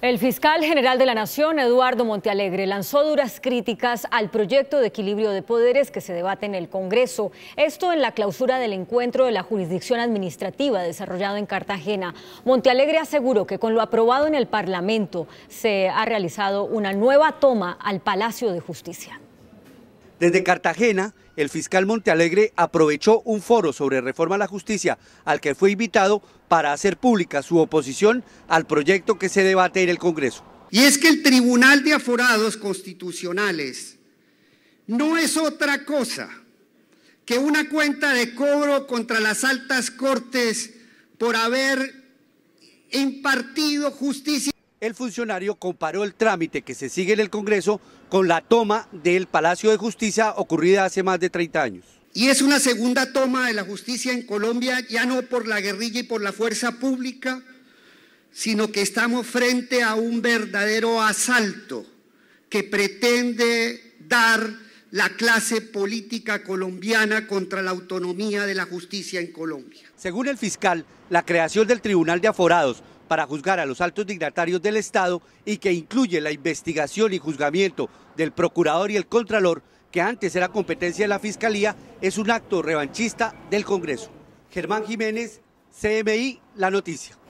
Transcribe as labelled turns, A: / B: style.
A: El fiscal general de la Nación, Eduardo Montealegre, lanzó duras críticas al proyecto de equilibrio de poderes que se debate en el Congreso. Esto en la clausura del encuentro de la jurisdicción administrativa desarrollado en Cartagena. Montealegre aseguró que con lo aprobado en el Parlamento se ha realizado una nueva toma al Palacio de Justicia.
B: Desde Cartagena, el fiscal Montealegre aprovechó un foro sobre reforma a la justicia al que fue invitado para hacer pública su oposición al proyecto que se debate
C: en el Congreso. Y es que el Tribunal de Aforados Constitucionales no es otra cosa que una cuenta de cobro contra las altas cortes por haber impartido justicia.
B: El funcionario comparó el trámite que se sigue en el Congreso con la toma del Palacio de
C: Justicia ocurrida hace más de 30 años. Y es una segunda toma de la justicia en Colombia, ya no por la guerrilla y por la fuerza pública, sino que estamos frente a un verdadero asalto que pretende dar la clase política colombiana contra la autonomía de la justicia en Colombia.
B: Según el fiscal, la creación del Tribunal de Aforados para juzgar a los altos dignatarios del Estado y que incluye la investigación y juzgamiento del procurador y el contralor, que antes era competencia de la Fiscalía, es un acto revanchista del Congreso. Germán Jiménez, CMI, La Noticia.